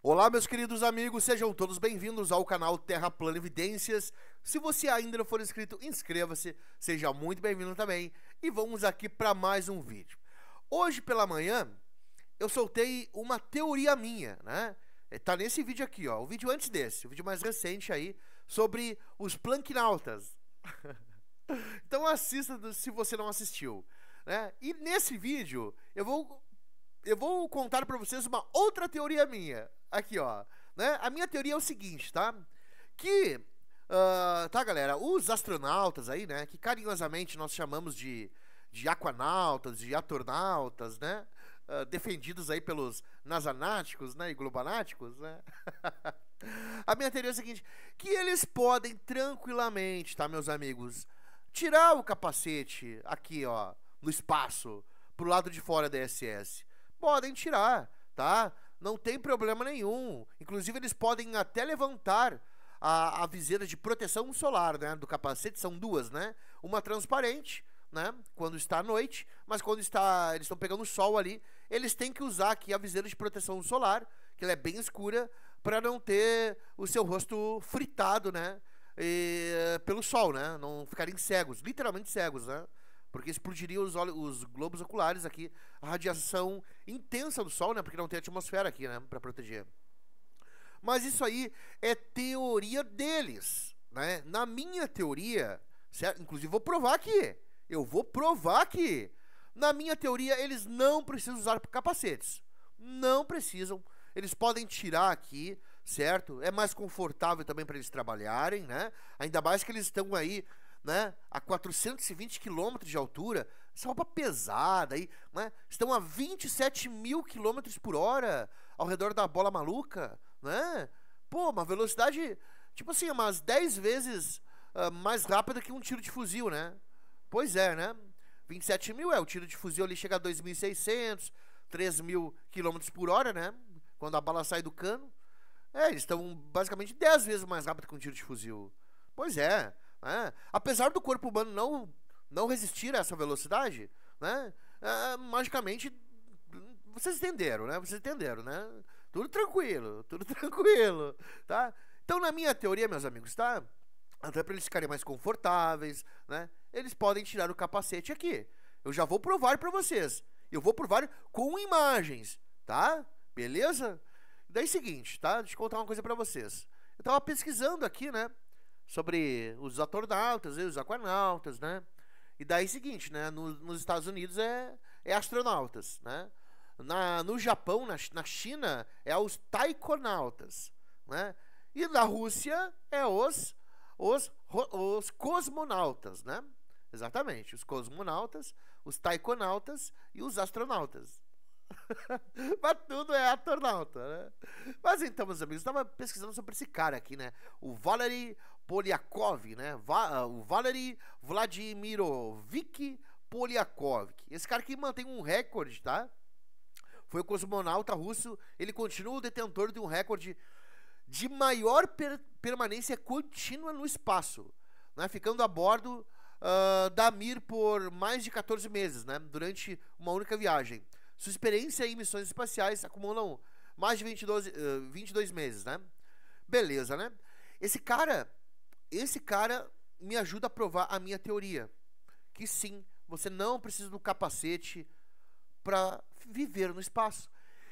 Olá, meus queridos amigos, sejam todos bem-vindos ao canal Terra Plana Evidências. Se você ainda não for inscrito, inscreva-se, seja muito bem-vindo também. E vamos aqui para mais um vídeo. Hoje pela manhã, eu soltei uma teoria minha, né? Tá nesse vídeo aqui, ó, o vídeo antes desse, o vídeo mais recente aí, sobre os planknautas. então assista se você não assistiu, né? E nesse vídeo, eu vou... Eu vou contar para vocês uma outra teoria minha. Aqui, ó. Né? A minha teoria é o seguinte, tá? Que, uh, tá, galera? Os astronautas aí, né? Que carinhosamente nós chamamos de, de aquanautas, de atornautas, né? Uh, defendidos aí pelos nasanáticos, né? E globanáticos, né? A minha teoria é o seguinte: que eles podem tranquilamente, tá, meus amigos, tirar o capacete aqui, ó, no espaço, pro lado de fora da ISS. Podem tirar, tá? não tem problema nenhum. Inclusive, eles podem até levantar a, a viseira de proteção solar né, do capacete, são duas, né? Uma transparente, né? Quando está à noite, mas quando está eles estão pegando sol ali, eles têm que usar aqui a viseira de proteção solar, que ela é bem escura, para não ter o seu rosto fritado, né? E, pelo sol, né? Não ficarem cegos, literalmente cegos, né? porque explodiria os, os globos oculares aqui, a radiação intensa do Sol, né? Porque não tem atmosfera aqui, né? Para proteger. Mas isso aí é teoria deles, né? Na minha teoria, certo? Inclusive vou provar aqui. Eu vou provar aqui. Na minha teoria, eles não precisam usar capacetes. Não precisam. Eles podem tirar aqui, certo? É mais confortável também para eles trabalharem, né? Ainda mais que eles estão aí né, a 420 quilômetros de altura, essa roupa pesada aí, né, estão a 27 mil quilômetros por hora ao redor da bola maluca, né? Pô, uma velocidade, tipo assim, umas 10 vezes uh, mais rápida que um tiro de fuzil, né? Pois é, né? 27 mil é, o tiro de fuzil ali chega a 2.600, 3 mil quilômetros por hora, né? Quando a bala sai do cano. É, eles estão basicamente 10 vezes mais rápido que um tiro de fuzil. Pois é. Né? Apesar do corpo humano não, não resistir a essa velocidade, né? É, é magicamente vocês entenderam, né? Vocês entenderam, né? Tudo tranquilo, tudo tranquilo, tá? Então, na minha teoria, meus amigos, tá? Até para eles ficarem mais confortáveis, né? Eles podem tirar o capacete aqui. Eu já vou provar para vocês. Eu vou provar com imagens, tá? Beleza? Daí seguinte, tá? Deixa eu contar uma coisa para vocês. Eu tava pesquisando aqui, né? sobre os astronautas e né, os aquanautas, né? E daí é seguinte, né? No, nos Estados Unidos é, é astronautas, né? Na, no Japão, na, na China, é os taikonautas, né? E na Rússia é os, os, os cosmonautas, né? Exatamente, os cosmonautas, os taikonautas e os astronautas. Mas tudo é atornauta, né? Mas então, meus amigos, estava pesquisando sobre esse cara aqui, né? O Valery Poliakov, né? Va ah, o Valery Vladimirovich Poliakov. Esse cara aqui mantém um recorde, tá? Foi o cosmonauta russo. Ele continua o detentor de um recorde de maior per permanência contínua no espaço, né? Ficando a bordo uh, da Mir por mais de 14 meses, né? Durante uma única viagem. Sua experiência em missões espaciais acumulam mais de 22, uh, 22 meses, né? Beleza, né? Esse cara, esse cara me ajuda a provar a minha teoria, que sim, você não precisa do capacete para viver no espaço.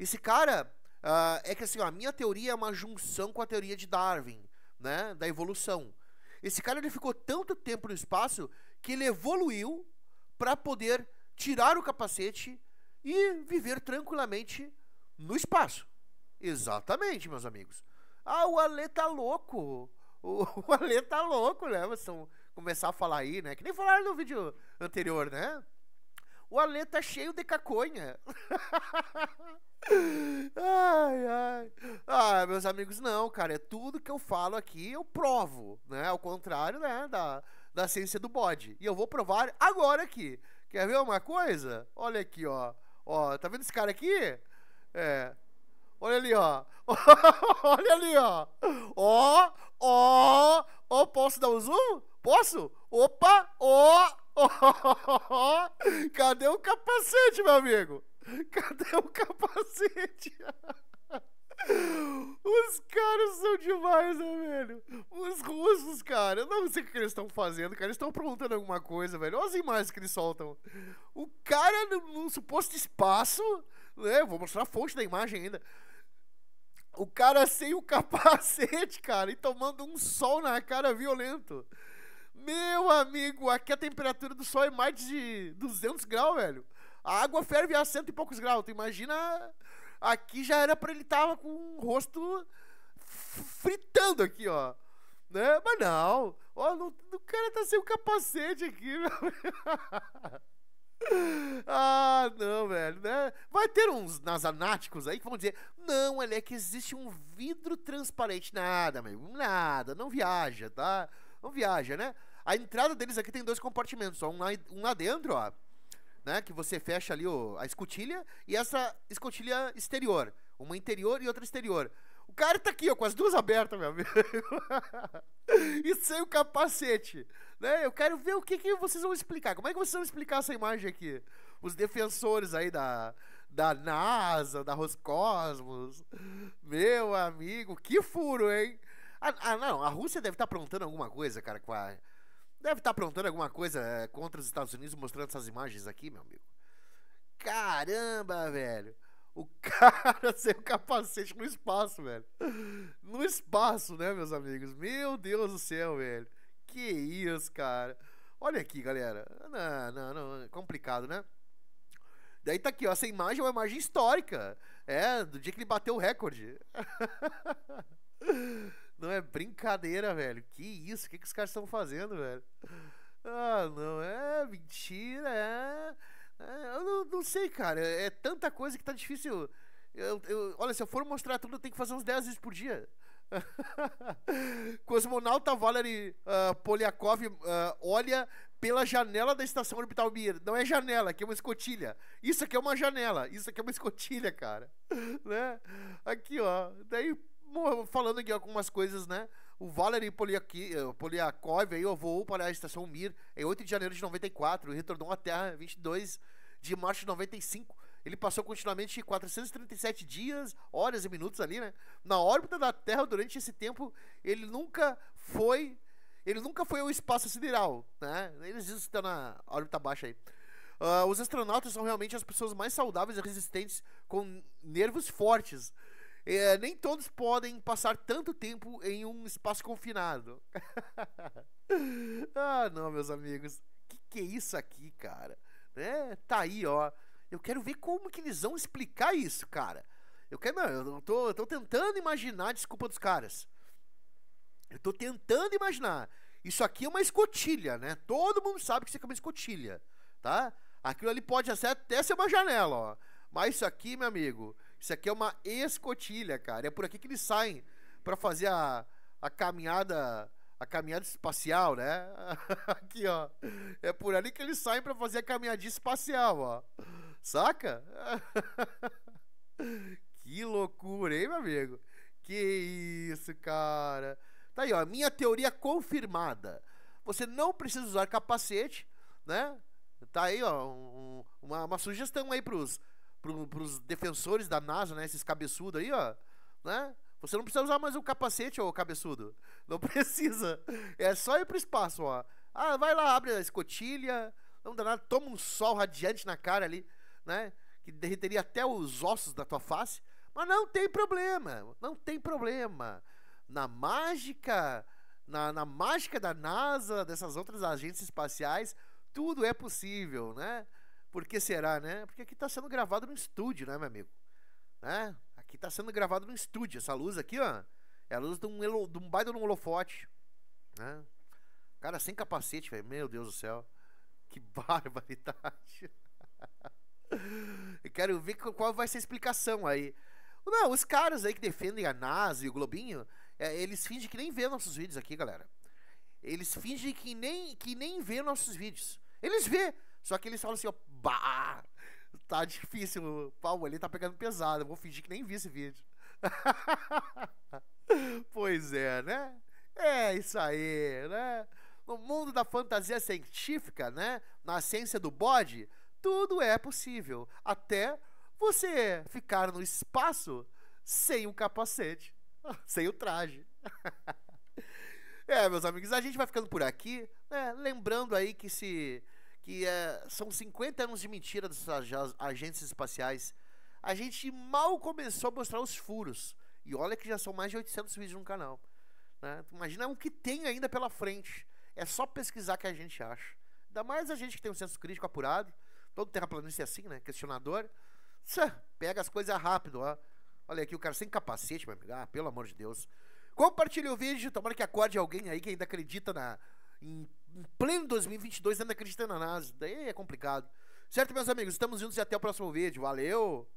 Esse cara uh, é que assim, ó, a minha teoria é uma junção com a teoria de Darwin, né, da evolução. Esse cara ele ficou tanto tempo no espaço que ele evoluiu para poder tirar o capacete e viver tranquilamente no espaço. Exatamente, meus amigos. Ah, o Ale tá louco. O, o Ale tá louco, né? Vocês começar a falar aí, né? Que nem falaram no vídeo anterior, né? O Ale tá cheio de caconha. ai, ai. Ah, meus amigos, não, cara. É tudo que eu falo aqui, eu provo, né? Ao contrário, né? Da, da ciência do bode. E eu vou provar agora aqui. Quer ver uma coisa? Olha aqui, ó. Ó, tá vendo esse cara aqui? É. Olha ali, ó. Olha ali, ó. Ó, ó, ó, posso dar um zoom? Posso? Opa, ó, ó. Cadê o capacete, meu amigo? Cadê o capacete? Os caras são demais, né, velho? Os russos, cara, eu não sei o que eles estão fazendo, cara. Eles estão perguntando alguma coisa, velho. Olha as imagens que eles soltam. O cara num, num suposto espaço, né? Vou mostrar a fonte da imagem ainda. O cara sem o capacete, cara, e tomando um sol na cara violento. Meu amigo, aqui a temperatura do sol é mais de 200 graus, velho. A água ferve a cento e poucos graus. Tu imagina Aqui já era pra ele tava tá com o rosto fritando aqui, ó. Né? Mas não. Ó, não, o cara tá sem o capacete aqui, meu. ah, não, velho, né? Vai ter uns nasanáticos aí que vão dizer: não, é que existe um vidro transparente. Nada, amigo, nada, não viaja, tá? Não viaja, né? A entrada deles aqui tem dois compartimentos, só um lá, um lá dentro, ó, né? Que você fecha ali o, a escotilha e essa escotilha exterior. Uma interior e outra exterior. O cara tá aqui, ó, com as duas abertas, meu amigo. e sem o capacete. Né? Eu quero ver o que, que vocês vão explicar. Como é que vocês vão explicar essa imagem aqui? Os defensores aí da, da NASA, da Roscosmos. Meu amigo, que furo, hein? Ah, ah não, a Rússia deve estar tá aprontando alguma coisa, cara, com a Deve estar tá aprontando alguma coisa é, contra os Estados Unidos mostrando essas imagens aqui, meu amigo. Caramba, velho. O cara sem o capacete no espaço, velho. No espaço, né, meus amigos? Meu Deus do céu, velho. Que isso, cara. Olha aqui, galera. Não, não, não. É complicado, né? Daí tá aqui, ó. Essa imagem é uma imagem histórica. É, do dia que ele bateu o recorde. Não é brincadeira, velho. Que isso? O que, que os caras estão fazendo, velho? Ah, não é mentira, é. é eu não, não, sei, cara. É, é, tanta coisa que tá difícil. Eu, eu, olha, se eu for mostrar tudo, eu tenho que fazer uns 10 vezes por dia. Cosmonauta Valery uh, ah, Polyakov uh, ah, olha pela janela da estação orbital Mir. Não é janela, aqui é uma escotilha. Isso aqui é uma janela, isso aqui é uma escotilha, cara. né? Aqui, ó. Daí, falando aqui algumas coisas, né? O Valery Polyakov eh, Poliakov aí, voou para a Estação Mir em é 8 de janeiro de 94 e retornou à Terra 22 de março de 95. Ele passou continuamente 437 dias, horas e minutos ali, né? Na órbita da Terra durante esse tempo, ele nunca foi. Ele nunca foi ao espaço sideral, né? Eles dizem que está na órbita baixa aí. Uh, os astronautas são realmente as pessoas mais saudáveis e resistentes, com nervos fortes. É, nem todos podem passar tanto tempo em um espaço confinado. ah, não, meus amigos. Que que é isso aqui, cara? Né? Tá aí, ó. Eu quero ver como que eles vão explicar isso, cara. Eu quero, não, eu não tô, eu tô tentando imaginar a desculpa dos caras. Eu tô tentando imaginar. Isso aqui é uma escotilha, né? Todo mundo sabe que isso aqui é uma escotilha, tá? Aquilo ali pode até ser uma janela, ó. Mas isso aqui, meu amigo, isso aqui é uma escotilha, cara. É por aqui que eles saem para fazer a, a caminhada a caminhada espacial, né? aqui, ó. É por ali que eles saem para fazer a caminhadinha espacial, ó. Saca? que loucura, hein, meu amigo? Que isso, cara. Tá aí, ó. Minha teoria confirmada. Você não precisa usar capacete, né? Tá aí, ó. Um, uma, uma sugestão aí pros para pros defensores da NASA, né? Esses cabeçudos aí, ó. Né? Você não precisa usar mais o um capacete, ô cabeçudo. Não precisa. É só ir pro espaço, ó. Ah, vai lá, abre a escotilha. Não dá nada, toma um sol radiante na cara ali, né? Que derreteria até os ossos da tua face. Mas não tem problema. Não tem problema. Na mágica. Na, na mágica da NASA, dessas outras agências espaciais, tudo é possível, né? Por que será, né? Porque aqui está sendo gravado no estúdio, né, meu amigo? Né? Aqui está sendo gravado no estúdio. Essa luz aqui, ó, é a luz de um, elo, de um baita de um holofote. Né? Cara, sem capacete, velho. Meu Deus do céu. Que barbaridade. Eu quero ver qual vai ser a explicação aí. Não, os caras aí que defendem a NASA e o Globinho, é, eles fingem que nem vê nossos vídeos aqui, galera. Eles fingem que nem, que nem vê nossos vídeos. Eles vê, só que eles falam assim, ó, Bah! Tá difícil, o Paulo ali tá pegando pesado. Eu vou fingir que nem vi esse vídeo. pois é, né? É isso aí, né? No mundo da fantasia científica, né? Na ciência do bode, tudo é possível. Até você ficar no espaço sem o capacete, sem o traje. é, meus amigos, a gente vai ficando por aqui, né? Lembrando aí que se que é, são 50 anos de mentira dessas agências espaciais. A gente mal começou a mostrar os furos. E olha que já são mais de 800 vídeos no canal. Né? Imagina o que tem ainda pela frente. É só pesquisar que a gente acha. Ainda mais a gente que tem um senso crítico apurado. Todo terraplanista é assim, né? Questionador. pega as coisas rápido, ó. Olha aqui, o cara sem capacete, meu amigo. Ah, pelo amor de Deus. Compartilhe o vídeo. Tomara que acorde alguém aí que ainda acredita na, em pleno 2022 acreditando na Cristã Daí é complicado. Certo, meus amigos? Estamos juntos e até o próximo vídeo. Valeu!